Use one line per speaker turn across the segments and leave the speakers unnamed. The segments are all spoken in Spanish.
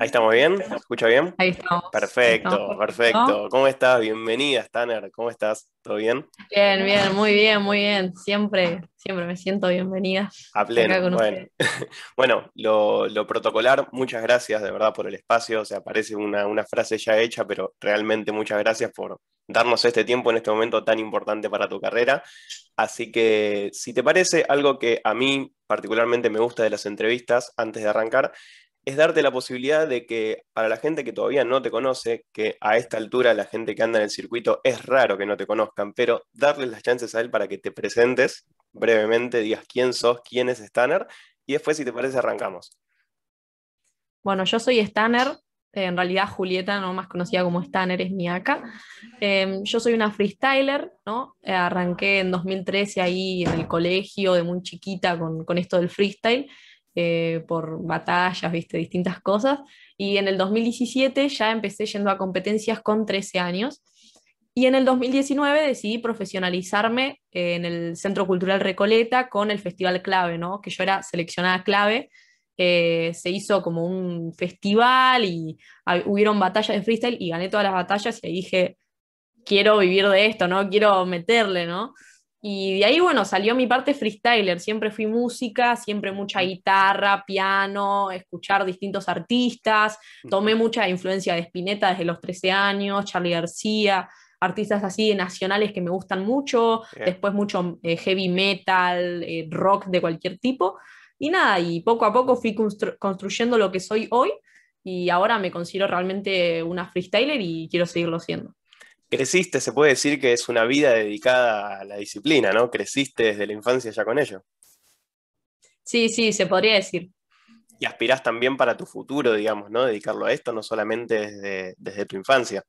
Ahí estamos bien, escucha bien? Ahí estamos. Perfecto, perfecto. ¿Cómo estás? Bienvenida, Tanner. ¿Cómo estás? ¿Todo bien?
Bien, bien, muy bien, muy bien. Siempre, siempre me siento bienvenida.
A pleno. bueno, bueno lo, lo, protocolar, muchas gracias de verdad por el espacio. O sea, parece una, una frase ya hecha, pero realmente muchas gracias por darnos este tiempo en este momento tan importante para tu carrera. Así que, si te parece, algo que a mí particularmente me gusta de las entrevistas, antes de arrancar, es darte la posibilidad de que para la gente que todavía no te conoce, que a esta altura la gente que anda en el circuito es raro que no te conozcan, pero darles las chances a él para que te presentes brevemente, digas quién sos, quién es Stanner, y después si te parece arrancamos.
Bueno, yo soy Stanner, eh, en realidad Julieta, no más conocida como Stanner, es mi acá. Em, yo soy una freestyler, ¿no? Eh, arranqué en 2013 ahí en el colegio de muy chiquita con, con esto del freestyle eh, por batallas, viste, distintas cosas. Y en el 2017 ya empecé yendo a competencias con 13 años. Y en el 2019 decidí profesionalizarme eh, en el Centro Cultural Recoleta con el Festival Clave, ¿no? que yo era seleccionada clave. Eh, se hizo como un festival y hubieron batallas de freestyle y gané todas las batallas y dije, quiero vivir de esto, ¿no? quiero meterle, ¿no? Y de ahí, bueno, salió mi parte freestyler. Siempre fui música, siempre mucha guitarra, piano, escuchar distintos artistas. Tomé mucha influencia de Spinetta desde los 13 años, Charlie García, artistas así nacionales que me gustan mucho. Después mucho eh, heavy metal, eh, rock de cualquier tipo. Y nada, y poco a poco fui construyendo lo que soy hoy. Y ahora me considero realmente una freestyler y quiero seguirlo siendo
creciste, se puede decir que es una vida dedicada a la disciplina, ¿no? Creciste desde la infancia ya con ello.
Sí, sí, se podría decir.
Y aspirás también para tu futuro, digamos, ¿no? Dedicarlo a esto, no solamente desde, tu infancia.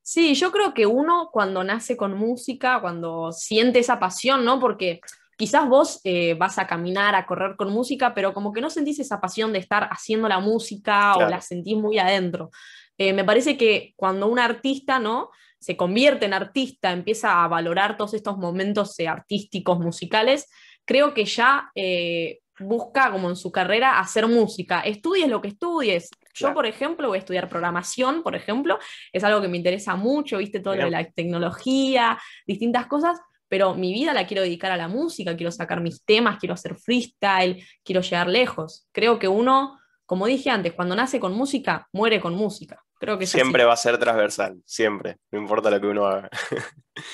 Sí, yo creo que uno cuando nace con música, cuando siente esa pasión, ¿no? Porque quizás vos eh, vas a caminar, a correr con música, pero como que no sentís esa pasión de estar haciendo la música o la sentís muy adentro. Eh, me parece que cuando un artista, ¿no? Se convierte en artista, empieza a valorar todos estos momentos eh, artísticos, musicales, creo que ya eh, busca como en su carrera hacer música. Estudies lo que estudies. Yo, por ejemplo, voy a estudiar programación, por ejemplo, es algo que me interesa mucho, viste todo lo de la tecnología, distintas cosas, pero mi vida la quiero dedicar a la música, quiero sacar mis temas, quiero hacer freestyle, quiero llegar lejos. Creo que uno como dije antes, cuando nace con música, muere con música.
Creo que siempre va a ser transversal, siempre, no importa lo que uno haga.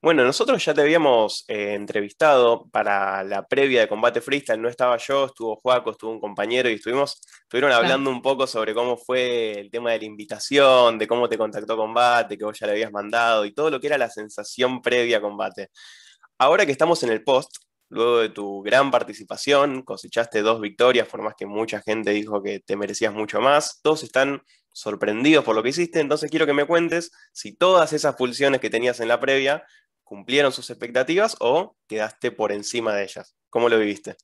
bueno, nosotros ya te habíamos eh, entrevistado para la previa de Combate Freestyle, no estaba yo, estuvo Juaco, estuvo un compañero y estuvimos, estuvieron hablando un poco sobre cómo fue el tema de la invitación, de cómo te contactó Combate, que vos ya le habías mandado y todo lo que era la sensación previa a Combate. Ahora que estamos en el post, Luego de tu gran participación, cosechaste dos victorias, por más que mucha gente dijo que te merecías mucho más. Todos están sorprendidos por lo que hiciste, entonces quiero que me cuentes si todas esas pulsiones que tenías en la previa cumplieron sus expectativas o quedaste por encima de ellas. ¿Cómo lo viviste?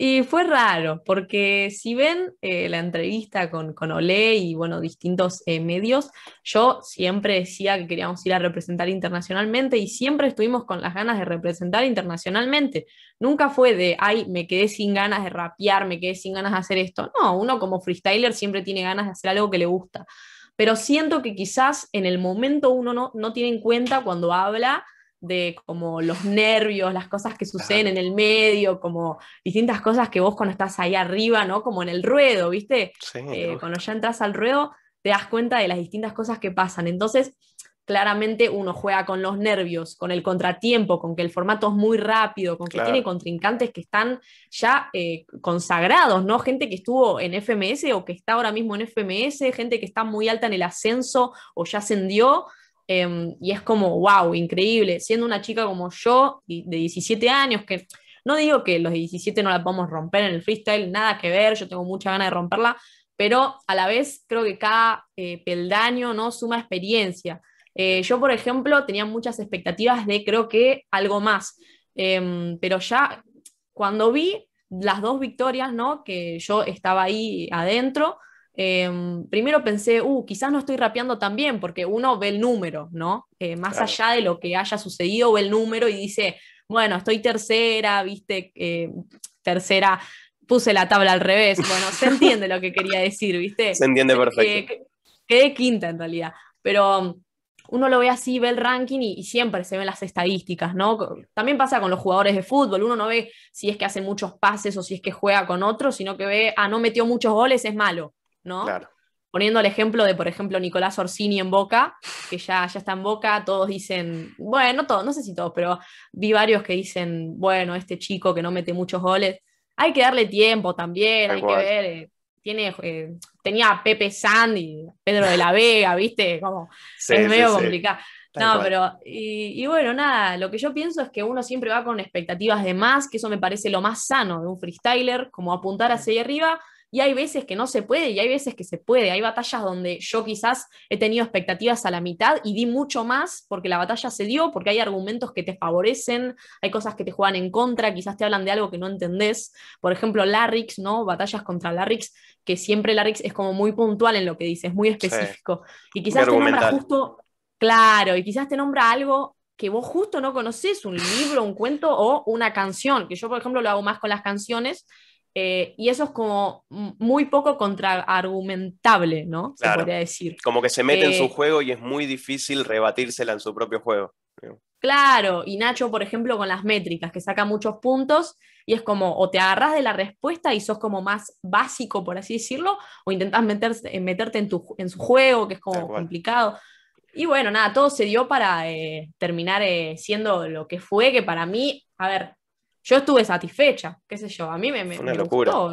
Y fue raro, porque si ven eh, la entrevista con, con Olé y bueno, distintos eh, medios, yo siempre decía que queríamos ir a representar internacionalmente y siempre estuvimos con las ganas de representar internacionalmente. Nunca fue de, ay, me quedé sin ganas de rapear, me quedé sin ganas de hacer esto. No, uno como freestyler siempre tiene ganas de hacer algo que le gusta. Pero siento que quizás en el momento uno no, no tiene en cuenta cuando habla de como los nervios, las cosas que suceden en el medio, como distintas cosas que vos cuando estás ahí arriba, ¿no? Como en el ruedo, ¿viste? Eh, cuando ya entras al ruedo, te das cuenta de las distintas cosas que pasan. Entonces, claramente uno juega con los nervios, con el contratiempo, con que el formato es muy rápido, con que tiene contrincantes que están ya eh, consagrados, ¿no? Gente que estuvo en FMS o que está ahora mismo en FMS, gente que está muy alta en el ascenso o ya ascendió. Em, y es como, wow, increíble, siendo una chica como yo, de 17 años, que no digo que los 17 no la podamos romper en el freestyle, nada que ver, yo tengo mucha ganas de romperla, pero a la vez creo que cada eh, peldaño ¿no? suma experiencia. Eh, yo, por ejemplo, tenía muchas expectativas de creo que algo más, em, pero ya cuando vi las dos victorias, que yo estaba ahí adentro, Em, primero pensé, uh, quizás no estoy rapeando tan bien, porque uno ve el número, ¿no? Eh, más allá de lo que haya sucedido, ve el número y dice, bueno, estoy tercera, viste, eh, tercera, puse la tabla al revés. Bueno, se entiende lo que quería decir, viste.
Se entiende perfecto.
Quedé quinta en realidad, pero um, uno lo ve así, ve el ranking y, y, siempre se ven las estadísticas, ¿no? También pasa con los jugadores de fútbol, uno no ve si es que hace muchos pases o si es que juega con otros, sino que ve, ah, no metió muchos goles, es malo. ¿no? Poniendo el ejemplo de, por ejemplo, Nicolás Orsini en Boca, que ya, ya está en Boca, todos dicen, bueno, no todos, no sé si todos, pero vi varios que dicen, bueno, este chico que no mete muchos goles, hay que darle tiempo también, hay que ver. Eh, tiene, eh, tenía a Pepe Sandy, Pedro de la Vega, ¿viste? Como, es medio complicado. No, pero, y, y, bueno, nada, lo que yo pienso es que uno siempre va con expectativas de más, que eso me parece lo más sano de un freestyler, como apuntar hacia arriba, y hay veces que no se puede y hay veces que se puede. Hay batallas donde yo quizás he tenido expectativas a la mitad y di mucho más porque la batalla se dio, porque hay argumentos que te favorecen, hay cosas que te juegan en contra, quizás te hablan de algo que no entendés. Por ejemplo, Larrix, ¿no? Batallas contra Larrix, que siempre Larrix es como muy puntual en lo que dice, es muy específico. Y quizás te nombra justo, claro, y quizás te nombra algo que vos justo no conocés, un libro, un cuento o una canción, que yo por ejemplo lo hago más con las canciones eh, y eso es como muy poco contraargumentable, ¿no? Se podría decir. Como que se mete en su eh,
juego y es muy difícil rebatírsela en su propio juego.
Claro, y Nacho, por ejemplo, con las métricas, que saca muchos puntos y es como o te agarras de la respuesta y sos como más básico, por así decirlo, o intentas meterte, eh, meterte en, tu, en su juego, que es como complicado. Y bueno, nada, todo se dio para terminar siendo lo que fue, que para mí, a ver, yo estuve satisfecha, qué sé yo, a mí me, me, gustó.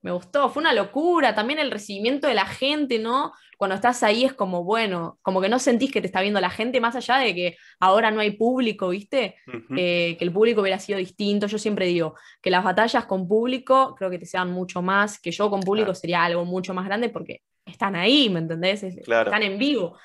me gustó, fue una locura, también el recibimiento de la gente, ¿no? Cuando estás ahí es como, bueno, como que no sentís que te está viendo la gente, más allá de que ahora no hay público, ¿viste? Eh, que el público hubiera sido distinto, yo siempre digo que las batallas con público creo que te sean mucho más, que yo con público sería algo mucho más grande porque están ahí, ¿me entendés? Están en vivo.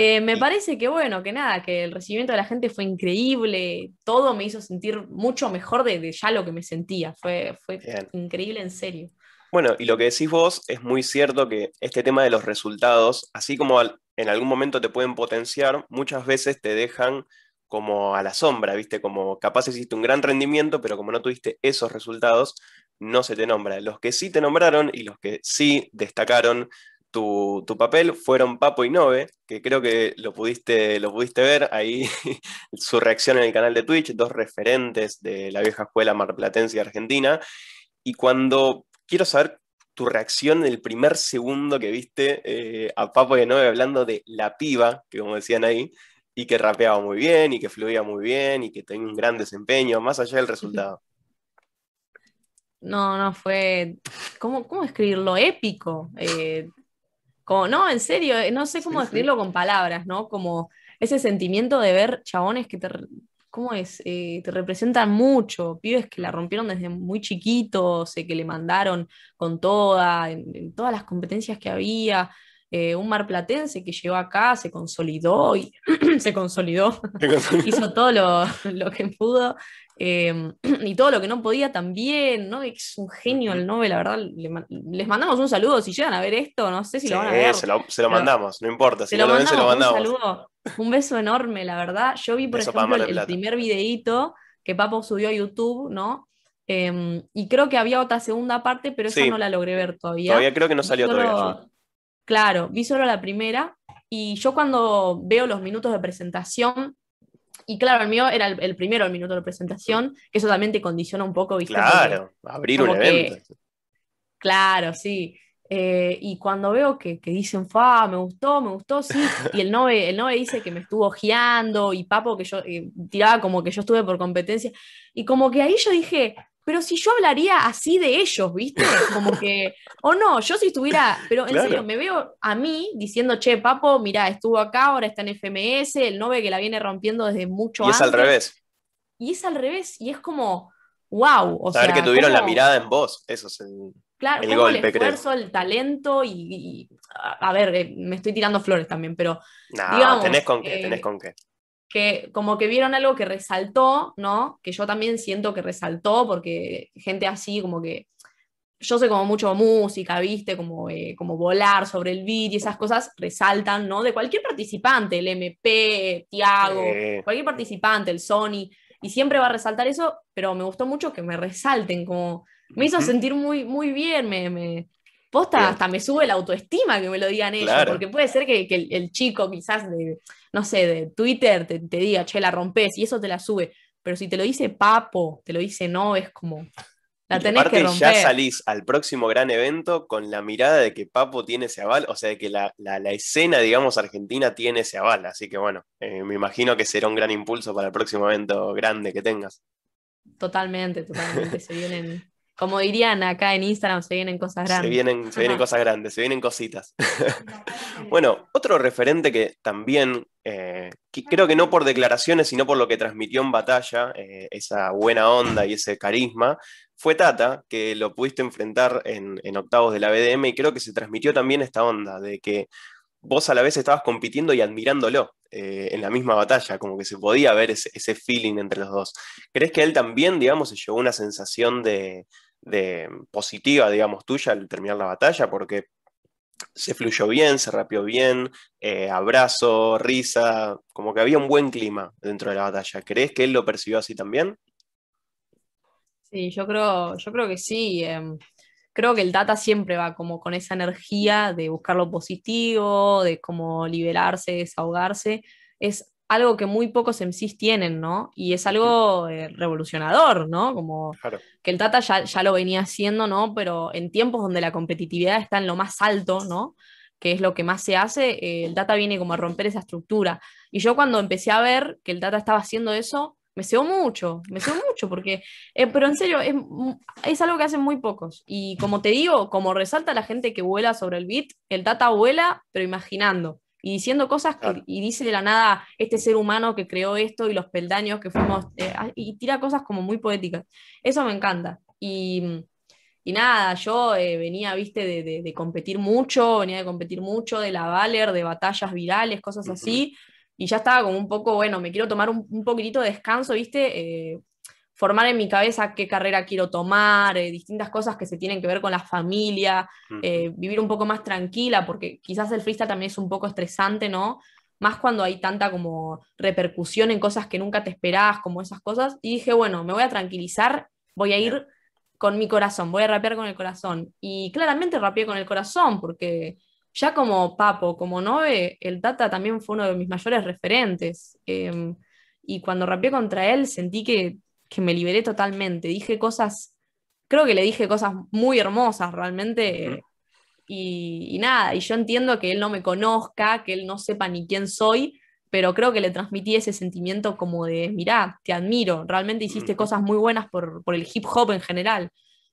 Eh, me parece que bueno, que nada, que el recibimiento de la gente fue increíble, todo me hizo sentir mucho mejor de, ya lo que me sentía, fue, fue increíble en serio.
Bueno, y lo que decís vos es muy cierto que este tema de los resultados, así como en algún momento te pueden potenciar, muchas veces te dejan como a la sombra, ¿viste? Como capaz hiciste un gran rendimiento, pero como no tuviste esos resultados, no se te nombra. Los que sí te nombraron y los que sí destacaron tu, papel fueron Papo y Nove, que creo que lo pudiste, lo pudiste ver ahí, su reacción en el canal de Twitch, dos referentes de la vieja escuela marplatense y argentina. Y cuando quiero saber tu reacción en el primer segundo que viste eh, a Papo y Nove hablando de la piba, que como decían ahí, y que rapeaba muy bien, y que fluía muy bien, y que tenía un gran desempeño, más allá del resultado.
No, no, fue, ¿cómo, cómo escribirlo? Épico. Eh, no, en serio, eh, no sé cómo decirlo con palabras, ¿no? Como ese sentimiento de ver chabones que te, es? Eh, te representan mucho, pibes que la rompieron desde muy chiquitos, sé eh, que le mandaron con toda, en, todas las competencias que había. un un platense que llegó acá, se consolidó y se consolidó, hizo todo lo, lo que pudo Em, y todo lo que no podía también, ¿no? Es un genio el Nobel, la verdad. les mandamos un saludo si llegan a ver esto, no sé si lo van a ver. Se lo, se lo mandamos,
no importa, si lo ven, se lo mandamos.
Un, beso enorme, la verdad. Yo vi, por ejemplo, el, primer videito que Papo subió a YouTube, ¿no? Em, y creo que había otra segunda parte, pero eso no la logré ver todavía. Todavía creo que no salió todavía. Claro, vi solo la primera y yo cuando veo los minutos de presentación y claro, el mío era el, primero, el minuto de presentación, que eso también te condiciona un poco, ¿viste? Claro,
abrir un evento.
claro, sí. Eh, y cuando veo que, dicen, fa, me gustó, me gustó, sí. Y el Nove, el dice que me estuvo guiando. y Papo que yo eh, tiraba como que yo estuve por competencia. Y como que ahí yo dije, pero si yo hablaría así de ellos, ¿viste? Como que, o no, yo si estuviera, pero en serio, me veo a mí diciendo, che, papo, mira, estuvo acá, ahora está en FMS, el Nove que la viene rompiendo desde mucho Y es al revés. Y es al revés, y es como, wow. O Saber que tuvieron la mirada en
vos, eso es el, claro, el golpe, el esfuerzo,
el talento y, a ver, eh, me estoy tirando flores también, pero.
No, tenés con qué, eh, tenés con qué
que como que vieron algo que resaltó, ¿no? Que yo también siento que resaltó, porque gente así como que yo sé como mucho música, viste, como, eh, como volar sobre el beat y esas cosas resaltan, ¿no? De cualquier participante, el MP, Tiago, cualquier participante, el Sony, y siempre va a resaltar eso, pero me gustó mucho que me resalten, como me hizo sentir muy, muy bien, me, posta hasta me sube la autoestima que me lo digan ellos, porque puede ser que, el, chico quizás de, no sé, de Twitter te, diga, che, la rompes y eso te la sube, pero si te lo dice Papo, te lo dice no, es como...
La tenés que romper. ya salís al próximo gran evento con la mirada de que Papo tiene ese aval, o sea, de que la, escena, digamos, argentina tiene ese aval. Así que bueno, eh, me imagino que será un gran impulso para el próximo evento grande que tengas.
Totalmente, totalmente. Se vienen como dirían acá en Instagram, se vienen cosas grandes. Se vienen, cosas
grandes, se vienen cositas. bueno, otro referente que también, eh, creo que no por declaraciones, sino por lo que transmitió en batalla, eh, esa buena onda y ese carisma, fue Tata, que lo pudiste enfrentar en, octavos de la BDM y creo que se transmitió también esta onda de que vos a la vez estabas compitiendo y admirándolo eh, en la misma batalla, como que se podía ver ese, feeling entre los dos. ¿Crees que él también, digamos, se llevó una sensación de, de, mm, positiva, digamos, tuya al terminar la batalla, porque se fluyó bien, se rapió bien, eh, abrazo, risa, como que había un buen clima dentro de la batalla. ¿Crees que él lo percibió así también?
Sí, yo creo, yo creo que sí. Em, creo que el data siempre va como con esa energía de buscar lo positivo, de como liberarse, desahogarse. Es algo que muy pocos MCs tienen, ¿no? Y es algo eh, revolucionador, ¿no? Como que el Tata ya, ya, lo venía haciendo, ¿no? Pero en tiempos donde la competitividad está en lo más alto, ¿no? Que es lo que más se hace, eh, el data viene como a romper esa estructura. Y yo cuando empecé a ver que el data estaba haciendo eso, me cebo mucho, me sé mucho, porque, eh, pero en serio, es, es, algo que hacen muy pocos. Y como te digo, como resalta la gente que vuela sobre el bit, el data vuela, pero imaginando y diciendo cosas y dice de la nada este ser humano que creó esto y los peldaños que fuimos, eh, y tira cosas como muy poéticas. Eso me encanta. Y, nada, yo eh, venía, viste, de, competir mucho, venía de competir mucho, de la Valer, de batallas virales, cosas así, y ya estaba como un poco, bueno, me quiero tomar un, poquitito de descanso, viste, eh, formar en mi cabeza qué carrera quiero tomar, eh, distintas cosas que se tienen que ver con la familia, eh, vivir un poco más tranquila, porque quizás el freestyle también es un poco estresante, ¿no? Más cuando hay tanta como repercusión en cosas que nunca te esperabas, como esas cosas. Y dije, bueno, me voy a tranquilizar, voy a ir con mi corazón, voy a rapear con el corazón. Y claramente rapeé con el corazón, porque ya como Papo, como Nove, el Tata también fue uno de mis mayores referentes. Em, y cuando rapeé contra él sentí que que me liberé totalmente. Dije cosas, creo que le dije cosas muy hermosas realmente. y, nada, y yo entiendo que él no me conozca, que él no sepa ni quién soy, pero creo que le transmití ese sentimiento como de, mirá, te admiro, realmente hiciste cosas muy buenas por, el hip hop en general.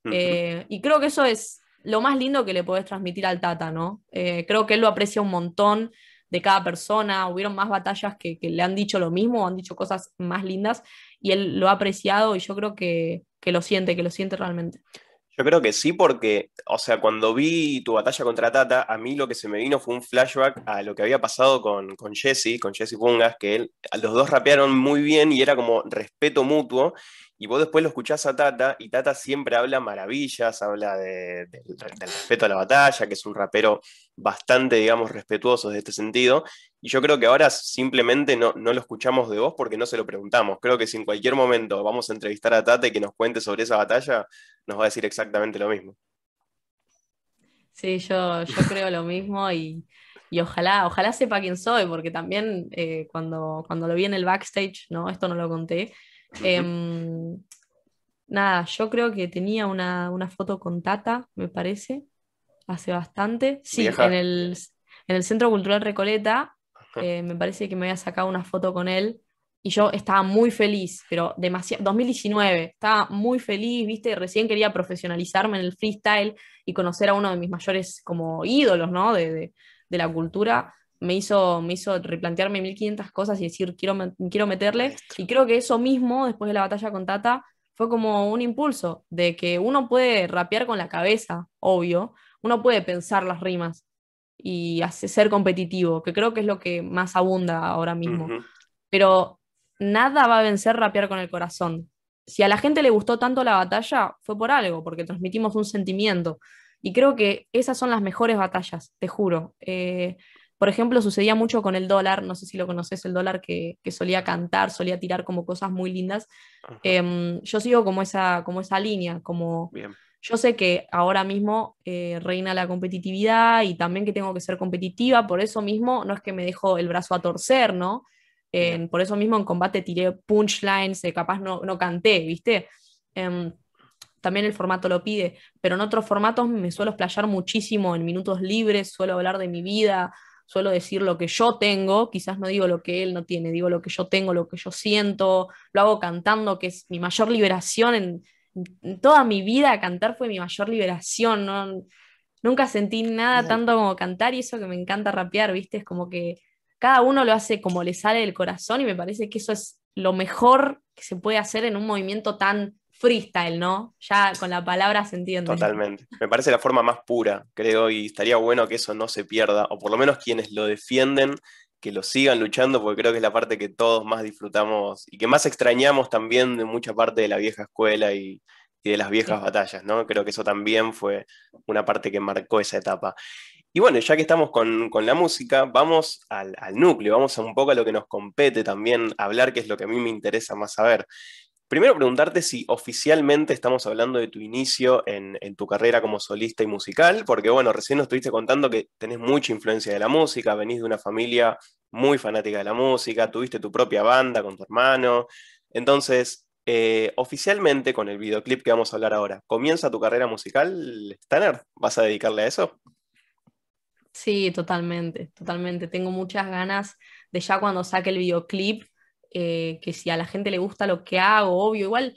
Eh, y creo que eso es lo más lindo que le podés transmitir al tata, ¿no? Eh, creo que él lo aprecia un montón de cada persona, hubieron más batallas que, le han dicho lo mismo han dicho cosas más lindas y él lo ha apreciado y yo creo que, lo siente, que lo siente realmente.
Yo creo que sí, porque, o sea, cuando vi tu batalla contra Tata, a mí lo que se me vino fue un flashback a lo que había pasado con, con Jesse, con Jesse Pungas, que los dos rapearon muy bien y era como respeto mutuo. Y vos después lo escuchás a Tata, y Tata siempre habla maravillas, habla del respeto a la batalla, que es un rapero bastante, digamos, respetuosos de este sentido. Y yo creo que ahora simplemente no, lo escuchamos de vos porque no se lo preguntamos. Creo que si en cualquier momento vamos a entrevistar a Tate que nos cuente sobre esa batalla, nos va a decir exactamente lo mismo.
Sí, yo, yo creo lo mismo y, ojalá, ojalá sepa quién soy, porque también eh, cuando, cuando lo vi en el backstage, ¿no? Esto no lo conté. Em, nada, yo creo que tenía una, una foto con Tata, me parece, hace bastante. Sí, en el, en el Centro Cultural Recoleta, eh, me parece que me había sacado una foto con él y yo estaba muy feliz, pero demasiado, 2019, estaba muy feliz, viste, recién quería profesionalizarme en el freestyle y conocer a uno de mis mayores como ídolos, ¿no? De, de, de la cultura, me hizo, me hizo replantearme 1500 cosas y decir, quiero, quiero meterle, y creo que eso mismo, después de la batalla con Tata, fue como un impulso de que uno puede rapear con la cabeza, obvio, uno puede pensar las rimas y hacer, ser competitivo, que creo que es lo que más abunda ahora mismo. Pero nada va a vencer rapear con el corazón. Si a la gente le gustó tanto la batalla, fue por algo, porque transmitimos un sentimiento. Y creo que esas son las mejores batallas, te juro. Eh, por ejemplo, sucedía mucho con el dólar, no sé si lo conoces, el dólar que, solía cantar, solía tirar como cosas muy lindas. Em, yo sigo como esa, como esa línea, como yo sé que ahora mismo eh, reina la competitividad y también que tengo que ser competitiva, por eso mismo no es que me dejo el brazo a torcer, ¿no? por eso mismo en combate tiré punchlines, eh, capaz no, no canté, ¿viste? Em, también el formato lo pide, pero en otros formatos me suelo explayar muchísimo en minutos libres, suelo hablar de mi vida, suelo decir lo que yo tengo, quizás no digo lo que él no tiene, digo lo que yo tengo, lo que yo siento, lo hago cantando, que es mi mayor liberación en, toda mi vida cantar fue mi mayor liberación, Nunca sentí nada tanto como cantar y eso que me encanta rapear, ¿viste? Es como que cada uno lo hace como le sale del corazón y me parece que eso es lo mejor que se puede hacer en un movimiento tan freestyle, ¿no? Ya con la palabra se entiende.
Totalmente. Me parece la forma más pura, creo, y estaría bueno que eso no se pierda, o por lo menos quienes lo defienden que lo sigan luchando, porque creo que es la parte que todos más disfrutamos y que más extrañamos también de mucha parte de la vieja escuela y, de las viejas batallas, ¿no? Creo que eso también fue una parte que marcó esa etapa. Y bueno, ya que estamos con, la música, vamos al, núcleo, vamos un poco a lo que nos compete también hablar, que es lo que a mí me interesa más saber. Primero preguntarte si oficialmente estamos hablando de tu inicio en, tu carrera como solista y musical, porque bueno, recién nos estuviste contando que tenés mucha influencia de la música, venís de una familia muy fanática de la música, tuviste tu propia banda con tu hermano. Entonces, eh, oficialmente con el videoclip que vamos a hablar ahora, ¿comienza tu carrera musical, Stanner? ¿Vas a dedicarle a eso?
Sí, totalmente, totalmente. Tengo muchas ganas de ya cuando saque el videoclip eh, que si a la gente le gusta lo que hago, obvio, igual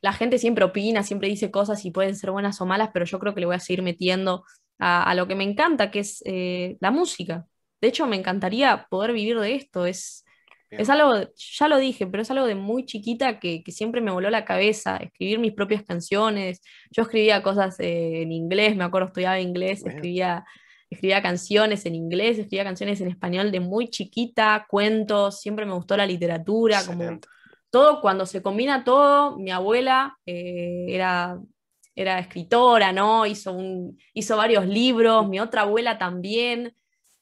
la gente siempre opina, siempre dice cosas y pueden ser buenas o malas, pero yo creo que le voy a seguir metiendo a, lo que me encanta, que es eh, la música. De hecho, me encantaría poder vivir de esto. Es, es algo, ya lo dije, pero es algo de muy chiquita que, siempre me voló la cabeza, escribir mis propias canciones. Yo escribía cosas eh, en inglés, me acuerdo, estudiaba inglés, escribía escribía canciones en inglés, escribía canciones en español de muy chiquita, cuentos, siempre me gustó la literatura, como todo, cuando se combina todo, mi abuela eh, era, era escritora, ¿no? Hizo, hizo varios libros, mi otra abuela también,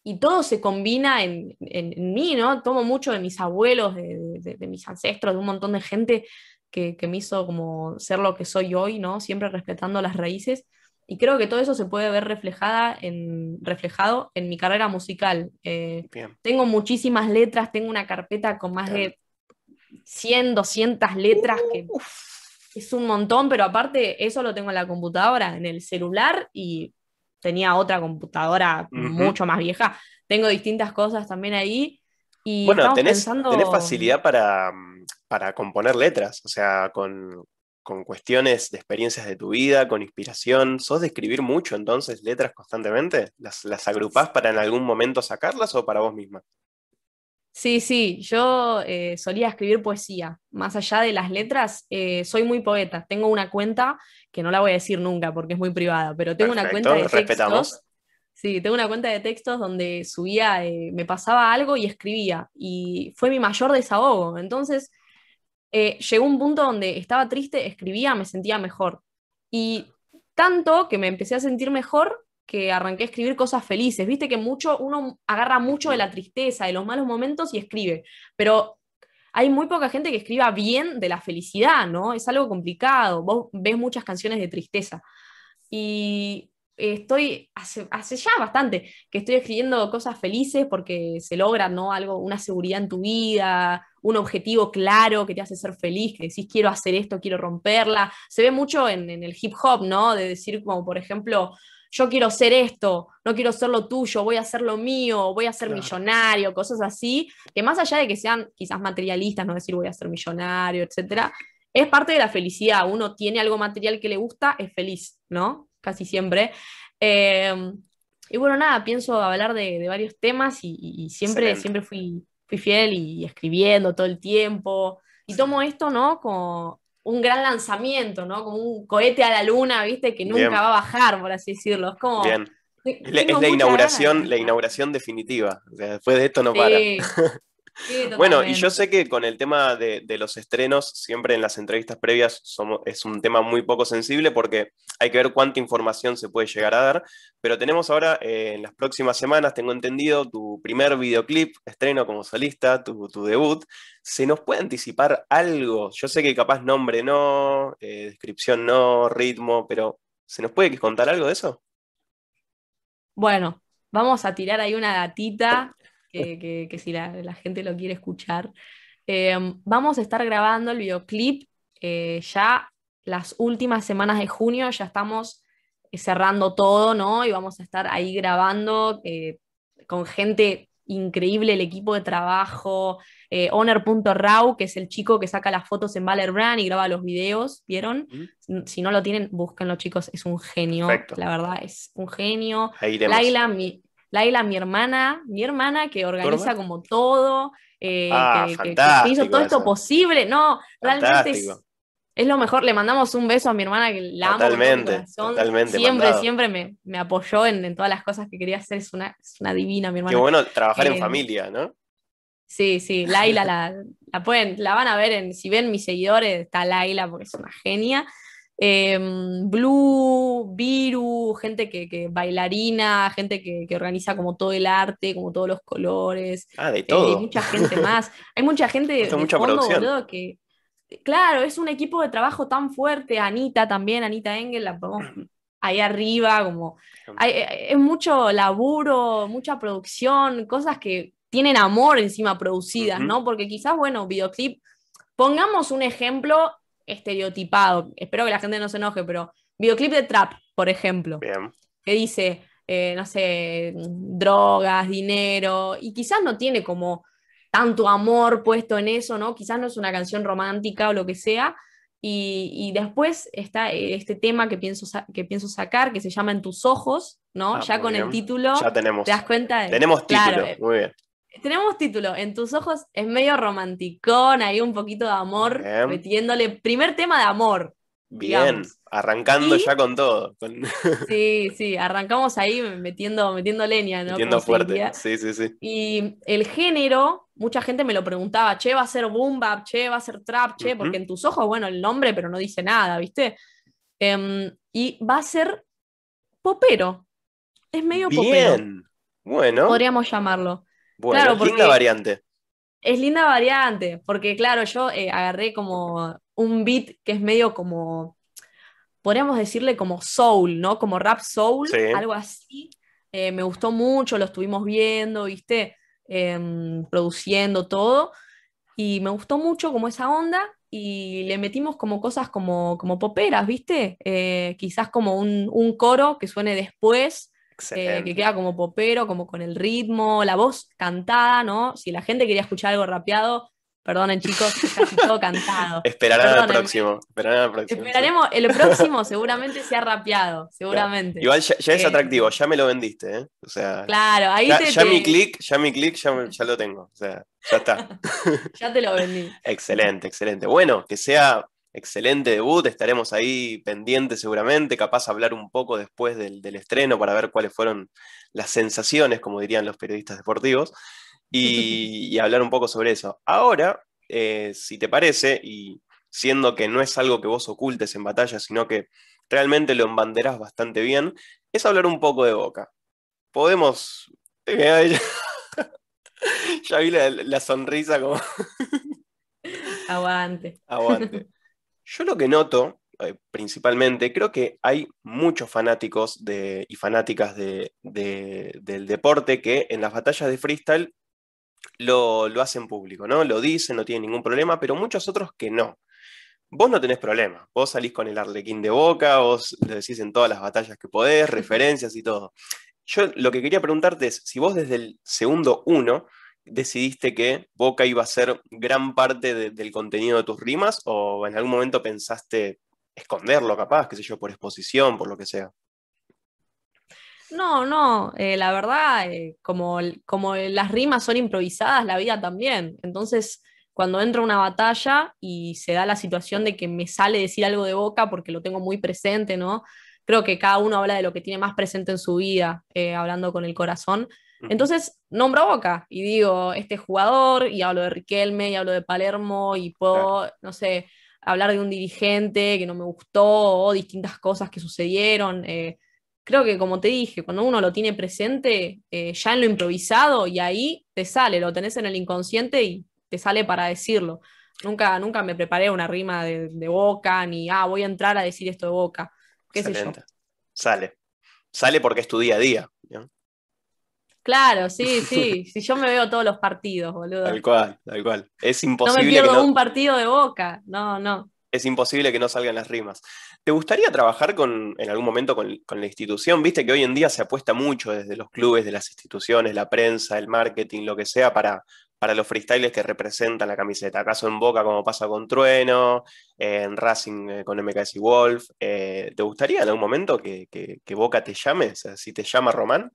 y todo se combina en, en, mí, ¿no? Tomo mucho de mis abuelos, de, mis ancestros, de un montón de gente que, que me hizo como ser lo que soy hoy, ¿no? Siempre respetando las raíces. Y creo que todo eso se puede ver reflejada en, reflejado en mi carrera musical. Eh, tengo muchísimas letras, tengo una carpeta con más de 100, 200 letras, que es un montón, pero aparte eso lo tengo en la computadora, en el celular y tenía otra computadora mucho más vieja. Tengo distintas cosas también ahí. Y bueno, tenés, facilidad
para, mm, para componer letras, o sea, con, con cuestiones de experiencias de tu vida, con inspiración. ¿Sos de escribir mucho entonces letras constantemente? ¿Las, agrupas agrupás para en algún momento sacarlas o para vos misma?
Sí, sí, yo eh, solía escribir poesía. Más allá de las letras, eh, soy muy poeta. Tengo una cuenta, que no la voy a decir nunca porque es muy privada, pero tengo una cuenta de textos. Sí, tengo una cuenta de textos donde subía, eh, me pasaba algo y escribía. Y fue mi mayor desahogo. Entonces, eh, llegó un punto donde estaba triste, escribía, me sentía mejor. Y tanto que me empecé a sentir mejor que arranqué a escribir cosas felices. Viste que mucho, uno agarra mucho de la tristeza, de los malos momentos y escribe. Pero hay muy poca gente que escriba bien de la felicidad, ¿no? Es algo complicado. Vos ves muchas canciones de tristeza. Y estoy, hace, hace ya bastante que estoy escribiendo cosas felices porque se logra, ¿no? Algo, una seguridad en tu vida, un objetivo claro que te hace ser feliz, que decís quiero hacer esto, quiero romperla. Se ve mucho en, el hip hop, ¿no? De decir como, por ejemplo, yo quiero ser esto, no quiero ser lo tuyo, voy a ser lo mío, voy a ser millonario, cosas así, que más allá de que sean quizás materialistas, no decir voy a ser millonario, etcétera, es parte de la felicidad. Uno tiene algo material que le gusta, es feliz, ¿no? Casi siempre. Em, y bueno, nada, pienso hablar de, varios temas y, siempre, siempre fui fui fiel y escribiendo todo el tiempo. Y tomo esto, ¿no? Como un gran lanzamiento, ¿no? Como un cohete a la luna, ¿viste? Que nunca va a bajar, por así decirlo. Es como...
Es la inauguración, la inauguración definitiva. O sea, después de esto no para. bueno, y yo sé que con el tema de, los estrenos, siempre en las entrevistas previas somos, es un tema muy poco sensible porque hay que ver cuánta información se puede llegar a dar, pero tenemos ahora, eh, en las próximas semanas, tengo entendido, tu primer videoclip, estreno como solista, tu, debut. ¿Se nos puede anticipar algo? Yo sé que capaz nombre no, eh, descripción no, ritmo, pero ¿se nos puede contar algo de eso?
Bueno, vamos a tirar ahí una gatita que, si la, gente lo quiere escuchar. Eh, vamos a estar grabando el videoclip eh, ya las últimas semanas de junio, ya estamos eh, cerrando todo, ¿no? Y vamos a estar ahí grabando con gente increíble, el equipo de trabajo, Honor.Rau, que es el chico que saca las fotos en Valer Brand y graba los videos, ¿vieron? Si no lo tienen, búsquenlo, chicos, es un genio, la verdad, es un genio. Laila, mi, Laila, mi hermana, mi hermana que organiza como todo, eh, ah, que, hizo todo esto posible. No, realmente es, lo mejor. Le mandamos un beso a mi hermana que la amo. totalmente. Siempre, siempre me, apoyó en, todas las cosas que quería hacer. Es una, divina, mi hermana. Qué bueno trabajar en eh, familia, ¿no? Sí, sí, Laila la, pueden, la van a ver en, si ven mis seguidores, está Laila porque es una genia. Em, Blue, Viru, gente que, bailarina, gente que, organiza como todo el arte, como todos los colores.
Ah, de eh, todo. hay mucha
gente más. Hay mucha gente de, que. Claro, es un equipo de trabajo tan fuerte. Anita también, Anita Engel, la ahí arriba, como. Hay, eh, eh, es mucho laburo, mucha producción, cosas que tienen amor encima producidas, ¿no? Porque quizás, bueno, videoclip. Pongamos un ejemplo estereotipado. Espero que la gente no se enoje, pero videoclip de Trap, por ejemplo, que dice, eh, no sé, drogas, dinero, y quizás no tiene como tanto amor puesto en eso, ¿no? Quizás no es una canción romántica o lo que sea. Y, después está este tema que pienso, que pienso sacar, que se llama En tus ojos, ¿no? Ah, ya con el título. Ya tenemos. Te das cuenta. Tenemos título, muy bien tenemos título, En tus ojos es medio romanticón, hay un poquito de amor, metiéndole primer tema de amor.
Bien, arrancando ya con todo.
Sí, sí, arrancamos ahí metiendo, metiendo leña, ¿no? Metiendo fuerte,
sí, sí, sí.
Y el género, mucha gente me lo preguntaba, che, va a ser boom bap, che, va a ser trap, che, porque en tus ojos, bueno, el nombre, pero no dice nada, ¿viste? Em, y va a ser popero. Es medio Bien. Bueno. Podríamos llamarlo.
Bueno, es linda variante.
Es linda variante, porque claro, yo eh, agarré como un beat que es medio como, podríamos decirle como soul, ¿no? Como rap soul, algo así. Eh, me gustó mucho, lo estuvimos viendo, ¿viste? Em, produciendo todo. Y me gustó mucho como esa onda y le metimos como cosas como, como poperas, ¿viste? Eh, quizás como un, un, coro que suene después que queda como popero, como con el ritmo, la voz cantada, ¿no? Si la gente quería escuchar algo rapeado, perdonen chicos, casi todo cantado.
Esperarán al próximo. Esperaremos,
el próximo seguramente sea rapeado, seguramente. Igual
ya, es eh, atractivo, ya me lo vendiste, ¿eh? O sea, claro, ahí ya, ya mi clic, ya mi clic, ya, ya, lo tengo, o sea, ya está.
ya te lo vendí.
excelente, excelente. Bueno, que sea excelente debut, estaremos ahí pendientes seguramente, capaz hablar un poco después del, estreno para ver cuáles fueron las sensaciones, como dirían los periodistas deportivos, y, hablar un poco sobre eso. Ahora, eh, si te parece, y siendo que no es algo que vos ocultes en batalla, sino que realmente lo embanderás bastante bien, es hablar un poco de Boca. Podemos... ya vi la sonrisa como...
Aguante.
Aguante. Yo lo que noto, eh, principalmente, creo que hay muchos fanáticos y fanáticas del deporte que en las batallas de freestyle lo, lo, hacen público, ¿no? Lo dicen, no tienen ningún problema, pero muchos otros que no. Vos no tenés problema, vos salís con el arlequín de boca, vos decís en todas las batallas que podés, referencias y todo. Yo lo que quería preguntarte es si vos desde el segundo uno decidiste que Boca iba a ser gran parte del contenido de tus rimas o en algún momento pensaste esconderlo capaz, qué sé yo, por exposición, por lo que sea?
No, no, eh, la verdad, eh, como, las rimas son improvisadas, la vida también. Entonces, cuando entra una batalla y se da la situación de que me sale decir algo de boca porque lo tengo muy presente, ¿no? Creo que cada uno habla de lo que tiene más presente en su vida, eh, hablando con el corazón. Entonces nombro Boca y digo, este jugador, y hablo de Riquelme, y hablo de Palermo, y puedo, no sé, hablar de un dirigente que no me gustó, o distintas cosas que sucedieron. Eh, creo que como te dije, cuando uno lo tiene presente, eh, ya en lo improvisado, y ahí te sale, lo tenés en el inconsciente y te sale para decirlo. Nunca, nunca me preparé una rima de, boca, ni, ah, voy a entrar a decir esto de boca, qué
Sale. Sale porque es tu día a día.
Claro, sí, sí. si yo me veo todos los partidos, boludo. Tal
cual, tal cual. Es imposible. No me pierdo un
partido de boca. No, no.
Es imposible que no salgan las rimas. ¿Te gustaría trabajar en algún momento con, la institución? Viste que hoy en día se apuesta mucho desde los clubes, de las instituciones, la prensa, el marketing, lo que sea, para, para los freestyles que representan la camiseta. Acaso en Boca como pasa con Trueno, eh, en Racing eh, con MKC y Wolf. Eh, ¿Te gustaría en algún momento que, Boca te llame? si te llama Román.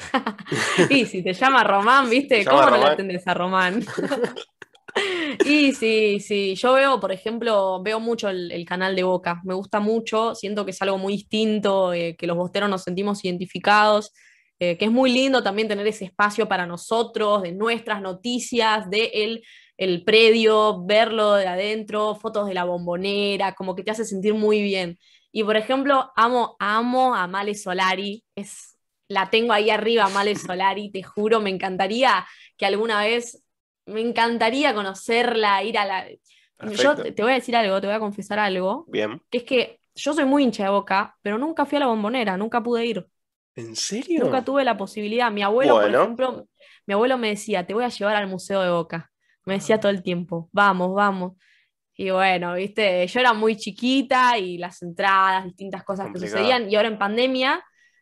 y si te llama Román, ¿viste? ¿Cómo no la atendés a Román? y sí, sí, yo veo, por ejemplo, veo mucho el, canal de Boca, me gusta mucho, siento que es algo muy distinto, eh, que los bosteros nos sentimos identificados, eh, que es muy lindo también tener ese espacio para nosotros, de nuestras noticias, de el, el predio, verlo de adentro, fotos de la bombonera, como que te hace sentir muy bien. Y por ejemplo, amo, amo a Male Solari, es la tengo ahí arriba, Male Solari, te juro, me encantaría que alguna vez, me encantaría conocerla, ir a la... Yo te voy a decir algo, te voy a confesar algo. Bien. Que es que yo soy muy hincha de boca, pero nunca fui a la bombonera, nunca pude ir.
¿En serio? Nunca
tuve la posibilidad. Mi abuelo, por ejemplo, mi abuelo me decía, te voy a llevar al Museo de Boca. Me decía ah. todo el tiempo, vamos, vamos. Y bueno, viste, yo era muy chiquita y las entradas, distintas cosas que sucedían. Y ahora en pandemia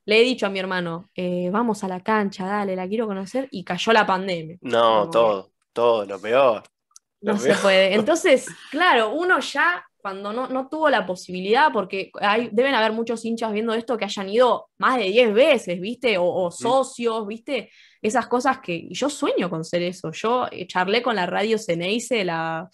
le he dicho a mi hermano, eh, vamos a la cancha, dale, la quiero conocer, y cayó la pandemia. No, todo,
todo, lo peor. no se puede.
Entonces, claro, uno ya cuando no, tuvo la posibilidad, porque deben haber muchos hinchas viendo esto que hayan ido más de 10 veces, ¿viste? O, socios, ¿viste? Esas cosas que yo sueño con ser eso. Yo eh, charlé con la radio Ceneice, la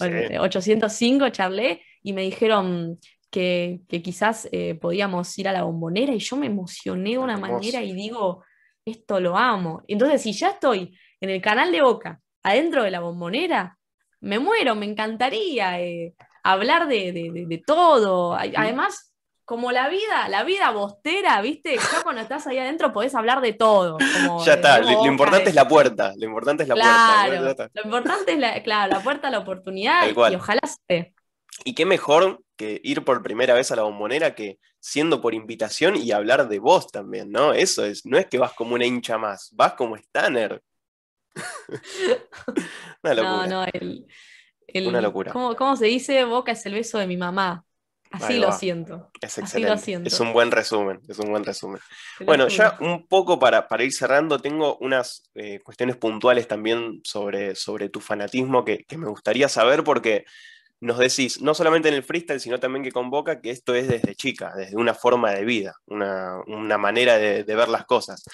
805, eh, charlé, y me dijeron, que, quizás eh, podíamos ir a la bombonera y yo me emocioné de una manera y digo, esto lo amo. Entonces, si ya estoy en el canal de Boca, adentro de la bombonera, me muero, me encantaría eh, hablar de, todo. Además, como la vida, la vida bostera, ¿viste? Ya cuando estás ahí adentro podés hablar de todo.
ya está, lo, importante es la puerta, lo importante es la puerta. Lo
importante es la, claro, la puerta, la oportunidad y ojalá
se. Y qué mejor que ir por primera vez a la bombonera que siendo por invitación y hablar de vos también, ¿no? Eso es, no es que vas como una hincha más, vas como Stanner. una locura. No, no, una locura.
¿cómo, se dice? Boca es el beso de mi mamá.
Así lo siento. Es excelente. Es un buen resumen, es un buen resumen. Bueno, ya un poco para, para ir cerrando, tengo unas eh, cuestiones puntuales también sobre, sobre tu fanatismo que, que me gustaría saber porque nos decís, no solamente en el freestyle, sino también que convoca, que esto es desde chica, desde una forma de vida, una, manera de, de, ver las cosas.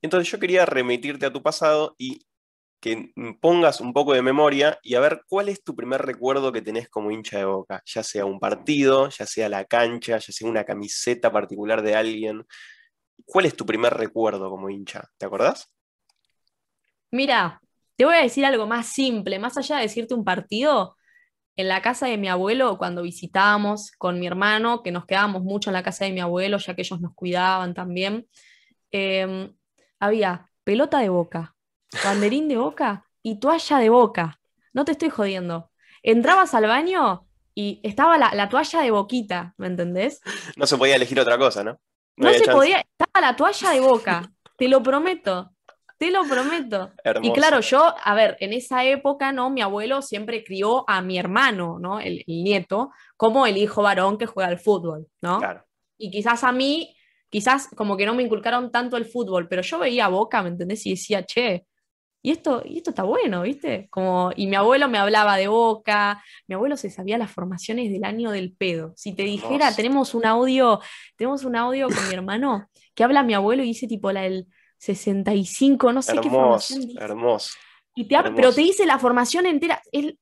Entonces yo quería remitirte a tu pasado y que pongas un poco de memoria y a ver cuál es tu primer recuerdo que tenés como hincha de boca, ya sea un partido, ya sea la cancha, ya sea una camiseta particular de alguien. ¿Cuál es tu primer recuerdo como hincha? ¿Te acordás?
Mira, te voy a decir algo más simple, más allá de decirte un partido, en la casa de mi abuelo, cuando visitábamos con mi hermano, que nos quedábamos mucho en la casa de mi abuelo, ya que ellos nos cuidaban también, em, había pelota de boca, banderín de boca y toalla de boca. No te estoy jodiendo. Entrabas al baño y estaba la, toalla de boquita, ¿me entendés?
No se podía elegir otra cosa, ¿no? No, se podía,
estaba la toalla de boca, te lo prometo. Te lo prometo. Y claro, yo, a ver, en esa época, ¿no? Mi abuelo siempre crió a mi hermano, ¿no? El, nieto, como el hijo varón que juega al fútbol, ¿no? Claro. Y quizás a mí, quizás como que no me inculcaron tanto el fútbol, pero yo veía Boca, ¿me entendés? Y decía, che, y esto, y esto está bueno, ¿viste? Como, y mi abuelo me hablaba de boca, mi abuelo se sabía las formaciones del año del pedo. Si te dijera, tenemos un audio, tenemos un audio con mi hermano que habla mi abuelo y dice tipo la del 65, no sé qué formación.
Dice. Hermoso. pero te dice
la formación entera. él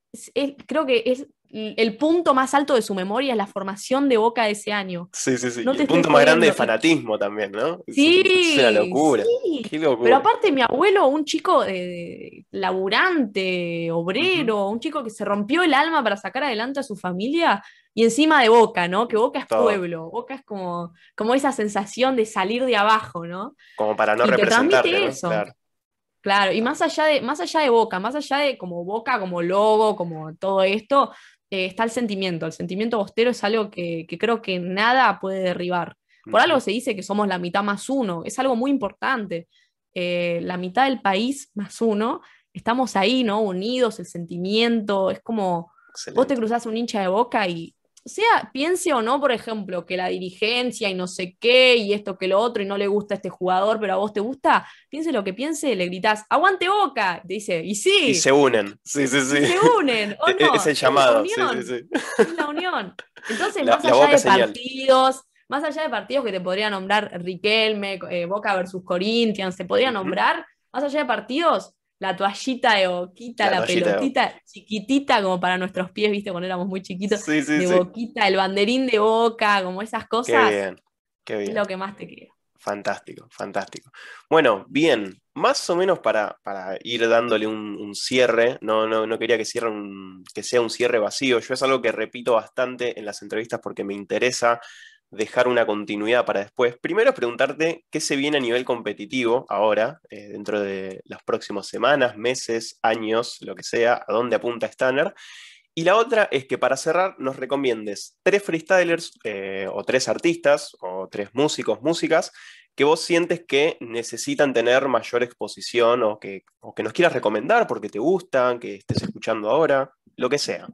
creo que es el punto más alto de su memoria, es la formación de Boca de ese año.
Sí, sí, sí. el punto más grande de fanatismo también, ¿no? Sí. Sí. locura. Pero
aparte, mi abuelo, un chico de, laburante, obrero, un chico que se rompió el alma para sacar adelante a su familia, y encima de Boca, ¿no? Que Boca es pueblo, Boca es como, como esa sensación de salir de abajo,
¿no? Como para no ¿no? eso.
Claro. y más allá, de, más allá de Boca, más allá de como Boca, como logo, como todo esto, eh, está el sentimiento. El sentimiento bostero es algo que, creo que nada puede derribar. Por algo se dice que somos la mitad más uno, es algo muy importante. Eh, la mitad del país más uno, estamos ahí, ¿no? Unidos, el sentimiento, es como... Vos te cruzás un hincha de boca y sea, piense o no, por ejemplo, que la dirigencia y no sé qué, y esto que lo otro, y no le gusta a este jugador, pero a vos te gusta, piense lo que piense, le gritás, ¡aguante boca! Te dice, y sí. Y se
unen, sí, sí, sí. se unen, e-, e, Es el llamado,
la unión. Entonces, más allá de partidos, más allá de partidos que te podría nombrar Riquelme, eh, Boca versus Corinthians, se podría nombrar, más allá de partidos, la toallita de boquita, la, pelotita chiquitita como para nuestros pies, viste, cuando éramos muy chiquitos, sí, de boquita, el banderín de boca, como esas cosas. Qué bien, qué bien. Es lo que más te quiero.
Fantástico, fantástico. Bueno, bien, más o menos para, para ir dándole un, cierre, no, no, quería que, cierre que sea un cierre vacío, yo es algo que repito bastante en las entrevistas porque me interesa dejar una continuidad para después. Primero preguntarte qué se viene a nivel competitivo ahora, eh, dentro de las próximas semanas, meses, años, lo que sea, a dónde apunta Stanner. Y la otra es que para cerrar nos recomiendes tres freestylers eh, o tres artistas o tres músicos, músicas que vos sientes que necesitan tener mayor exposición o que, o que nos quieras recomendar porque te gustan, que estés escuchando ahora, lo que sea.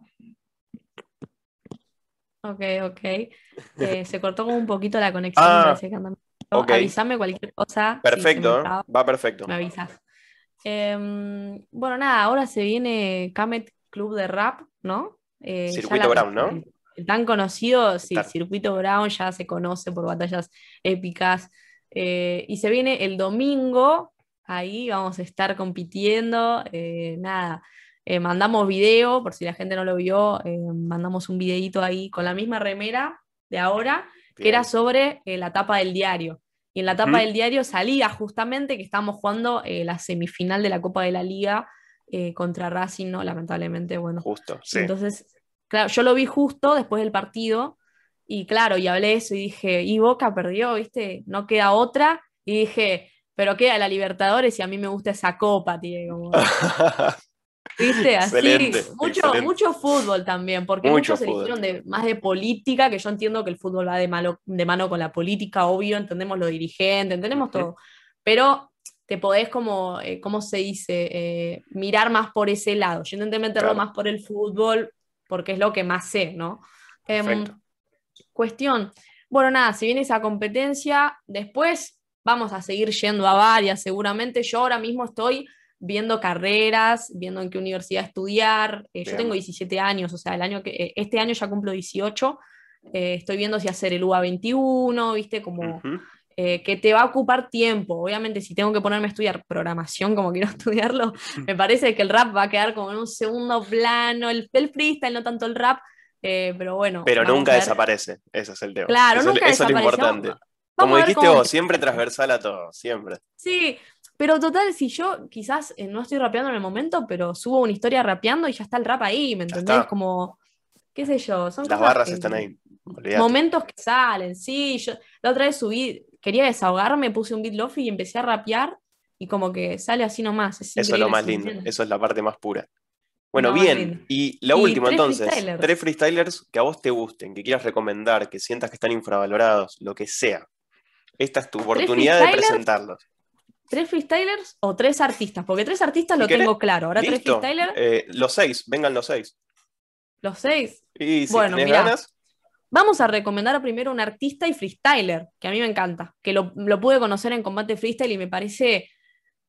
Ok, ok. Eh, se cortó como un poquito la conexión. Ah,
Avísame
cualquier cosa. Perfecto, va perfecto. Me avisas. Em, bueno, nada, ahora se viene Kamet Club de Rap, ¿no? Eh, Circuito Brown, ¿no? tan conocido, sí, Circuito Brown ya se conoce por batallas épicas. Eh, y se viene el domingo, ahí vamos a estar compitiendo. nada, eh, mandamos video, por si la gente no lo vio, eh, mandamos un videito ahí con la misma remera de ahora, que era sobre eh, la tapa del diario. Y en la tapa del diario salía justamente que estábamos jugando la semifinal de la Copa de la Liga contra Racing, ¿no? Lamentablemente, bueno. Justo, sí. Entonces, claro, yo lo vi justo después del partido y claro, y hablé eso y dije, y Boca perdió, ¿viste? No queda otra. Y dije, pero queda la Libertadores y a mí me gusta esa copa, tío. ¿Viste? Así, mucho, mucho fútbol también, porque muchos se de, más de política, que yo entiendo que el fútbol va de, malo, de mano con la política, obvio, entendemos lo dirigente, entendemos todo, pero te podés como, eh, se dice? Eh, mirar más por ese lado, yo intenté meterlo más por el fútbol, porque es lo que más sé, ¿no? Em, cuestión, bueno, nada, si viene esa competencia, después vamos a seguir yendo a varias, seguramente yo ahora mismo estoy viendo carreras, viendo en qué universidad estudiar. Eh, yo tengo 17 años, o sea, el año que, eh, este año ya cumplo 18. Eh, estoy viendo si hacer el UA 21, ¿viste? Como que te va a ocupar tiempo. Obviamente, si tengo que ponerme a estudiar programación como quiero estudiarlo, me parece que el rap va a quedar como en un segundo plano, el, freestyle, no tanto el rap, pero bueno. Pero nunca
desaparece, ese es el tema. Claro, nunca eso es importante. como dijiste vos, siempre transversal a todo, siempre.
Sí, pero total, si yo quizás eh, no estoy rapeando en el momento, pero subo una historia rapeando y ya está el rap ahí, ¿me entendés? Como, qué sé yo, son Las barras están ahí. Momentos que salen, sí. Yo, la otra vez subí, quería desahogarme, puse un beat lofi y empecé a rapear y como que sale así nomás. eso es lo más lindo,
eso es la parte más pura. Bueno, bien. y la última entonces, tres freestylers que a vos te gusten, que quieras recomendar, que sientas que están infravalorados, lo que sea. Esta es tu oportunidad de presentarlos.
¿Tres freestylers o tres artistas? Porque tres artistas lo tengo claro. Ahora tres freestylers.
Eh, los seis, vengan los seis.
¿Los seis?
Y bueno, mirá,
Vamos a recomendar primero un artista y freestyler, que a mí me encanta, que lo, lo pude conocer en Combate Freestyle y me parece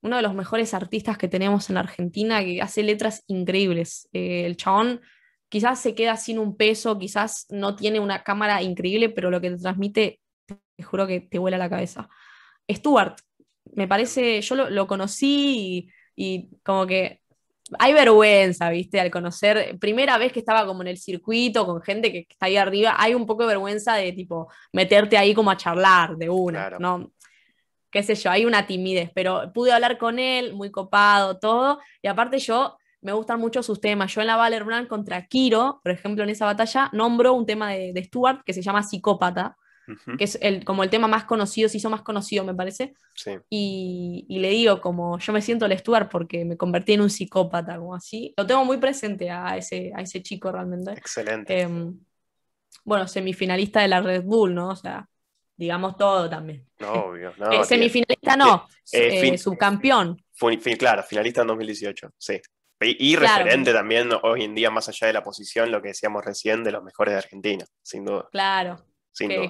uno de los mejores artistas que tenemos en Argentina, que hace letras increíbles. Eh, el chabón quizás se queda sin un peso, quizás no tiene una cámara increíble, pero lo que te transmite, te juro que te vuela la cabeza. Stuart, me parece, yo lo, conocí y, como que hay vergüenza, viste, al conocer, primera vez que estaba como en el circuito con gente que, está ahí arriba, hay un poco de vergüenza de tipo meterte ahí como a charlar de una, ¿no? Qué sé yo, hay una timidez, pero pude hablar con él, muy copado, todo, y aparte yo me gustan mucho sus temas. Yo en la Valer Brand contra Kiro, por ejemplo, en esa batalla, nombro un tema de Stuart que se llama Psicópata, que es el, como el tema más conocido, se hizo más conocido, me parece. Y, le digo, como yo me siento el Stuart porque me convertí en un psicópata, como así. Lo tengo muy presente a ese, a ese chico realmente. Excelente. Em, bueno, semifinalista de la Red Bull, ¿no? O sea, digamos todo también.
No, obvio. No, eh,
semifinalista no, eh, eh, subcampeón.
claro, finalista en 2018, sí. Y, referente también hoy en día, más allá de la posición, lo que decíamos recién, de los mejores de Argentina, sin duda. Claro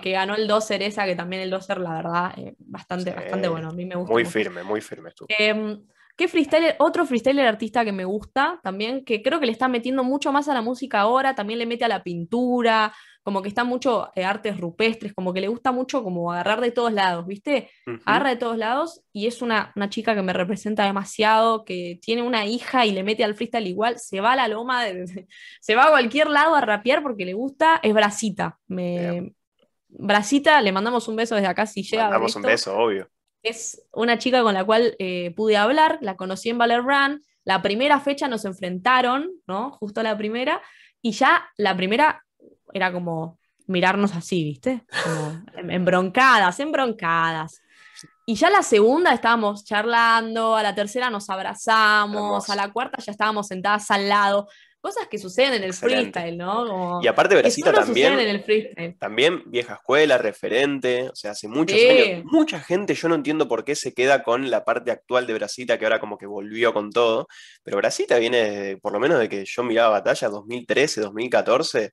que,
ganó el doser esa, que también el doser, la verdad, eh, bastante, bastante bueno.
A mí me gusta. Muy firme, muy firme tú.
Em, ¿Qué freestyler, otro freestyler artista que me gusta también, que creo que le está metiendo mucho más a la música ahora, también le mete a la pintura, como que está mucho eh, artes rupestres, como que le gusta mucho como agarrar de todos lados, ¿viste? Agarra de todos lados y es una, chica que me representa demasiado, que tiene una hija y le mete al freestyle igual, se va a la loma, se va a cualquier lado a rapear porque le gusta, es bracita, me, Bracita, le mandamos un beso desde acá si llega. Le mandamos un beso, obvio. Es una chica con la cual eh, pude hablar, la conocí en Valorant. La primera fecha nos enfrentaron, ¿no? Justo la primera. Y ya la primera era como mirarnos así, ¿viste? Como en broncadas. Y ya la segunda estábamos charlando, a la tercera nos abrazamos, a la cuarta ya estábamos sentadas al lado cosas que suceden en el freestyle, ¿no? y aparte Brasita también. En el
freestyle. También vieja escuela, referente, o sea, hace muchos años. Mucha gente, yo no entiendo por qué se queda con la parte actual de Brasita, que ahora como que volvió con todo, pero Brasita viene, por lo menos de que yo miraba batalla 2013, 2014,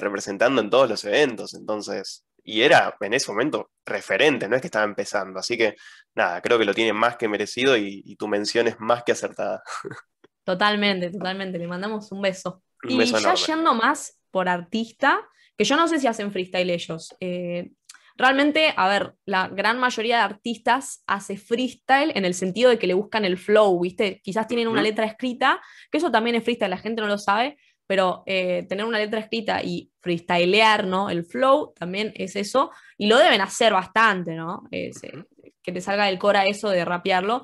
representando en todos los eventos, entonces... Y era en ese momento referente, no es que estaba empezando. Así que nada, creo que lo tiene más que merecido y, y tu mención es más que acertada.
Totalmente, totalmente. Le mandamos un beso. y ya yendo más por artista, que yo no sé si hacen freestyle ellos. Eh, realmente, a ver, la gran mayoría de artistas hace freestyle en el sentido de que le buscan el flow, ¿viste? Quizás tienen una letra escrita, que eso también es freestyle, la gente no lo sabe, pero eh, tener una letra escrita y freestylear, ¿no? El flow también es eso, y lo deben hacer bastante, ¿no? Eh, que te salga del cora eso de rapearlo.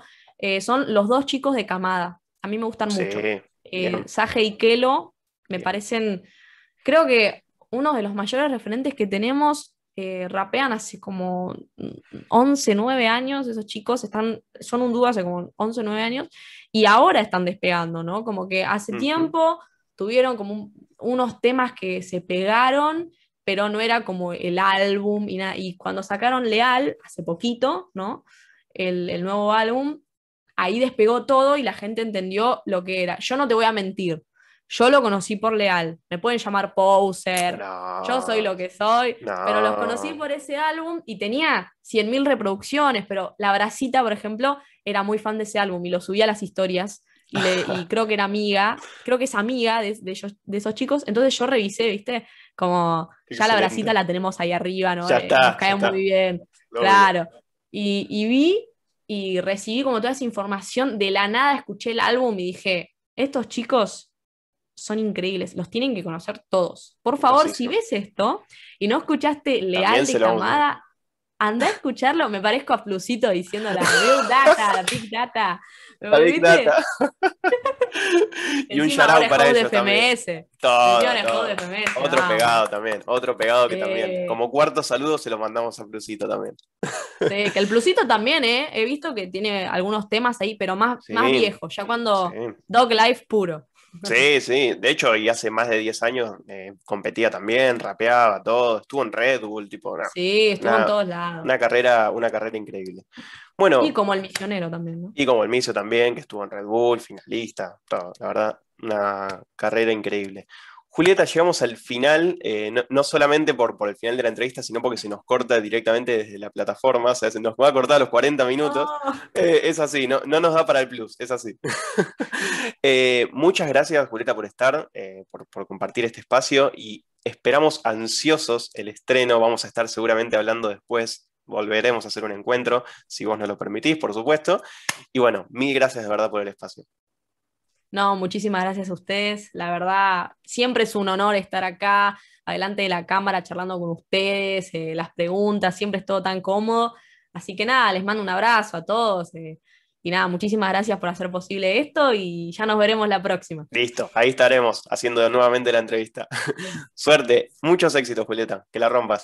son los dos chicos de camada. A mí me gustan mucho. Eh, Saje y Kelo me parecen, creo que uno de los mayores referentes que tenemos. Eh, rapean hace como 11, 9 años, esos chicos están, son un dúo hace como 11, 9 años y ahora están despegando, ¿no? Como que hace tiempo tuvieron como unos temas que se pegaron, pero no era como el álbum y, y cuando sacaron Leal hace poquito, ¿no? el, nuevo álbum, ahí despegó todo y la gente entendió lo que era. Yo no te voy a mentir. Yo lo conocí por Leal. Me pueden llamar poser. yo soy lo que soy. Pero los conocí por ese álbum y tenía 100.000 reproducciones. Pero la Bracita, por ejemplo, era muy fan de ese álbum y lo subía a las historias. Y, creo que era amiga, creo que es amiga de, esos chicos. Entonces yo revisé, ¿viste? Como ya la bracita la tenemos ahí arriba, ¿no? Eh, nos cae muy bien. claro. Y, y, vi y recibí como toda esa información. De la nada escuché el álbum y dije, estos chicos son increíbles, los tienen que conocer todos. Por favor, si ves esto y no escuchaste Leal de Camada, anda a escucharlo. Me parezco a Plusito diciendo la Big Data, la Big Data. Big
y un shout para ellos También. De FMS, Otro pegado también, otro pegado que también. Eh. Como cuarto saludo se lo mandamos a Plusito también
que el plusito también, ¿eh? He visto que tiene algunos temas ahí, pero más, más viejos, ya cuando Dog Life puro. Sí,
sí. De hecho, y hace más de 10 años eh, competía también, rapeaba, todo. Estuvo en Red Bull, tipo. sí, estuvo en todos lados. Una carrera, una carrera increíble. Bueno. Y
como el misionero también,
Y como el miso también, que estuvo en Red Bull, finalista, todo. La verdad, una carrera increíble. Julieta, llegamos al final, eh, no, solamente por, por el final de la entrevista, sino porque se nos corta directamente desde la plataforma, o sea, se nos va a cortar a los 40 minutos. Ah. Eh, es así, no, no, nos da para el plus, es así. Eh, muchas gracias, Julieta, por estar, por, por, compartir este espacio y esperamos ansiosos el estreno, vamos a estar seguramente hablando después, volveremos a hacer un encuentro, si vos nos lo permitís, por supuesto. Y bueno, mil gracias de verdad por el espacio.
No, muchísimas gracias a ustedes. La verdad, siempre es un honor estar acá, adelante de la cámara, charlando con ustedes, eh, las preguntas, siempre es todo tan cómodo. Así que nada, les mando un abrazo a todos. Eh, y nada, muchísimas gracias por hacer posible esto y ya nos veremos la próxima.
Listo, ahí estaremos haciendo nuevamente la entrevista. Suerte, muchos éxitos, Julieta, que la rompas.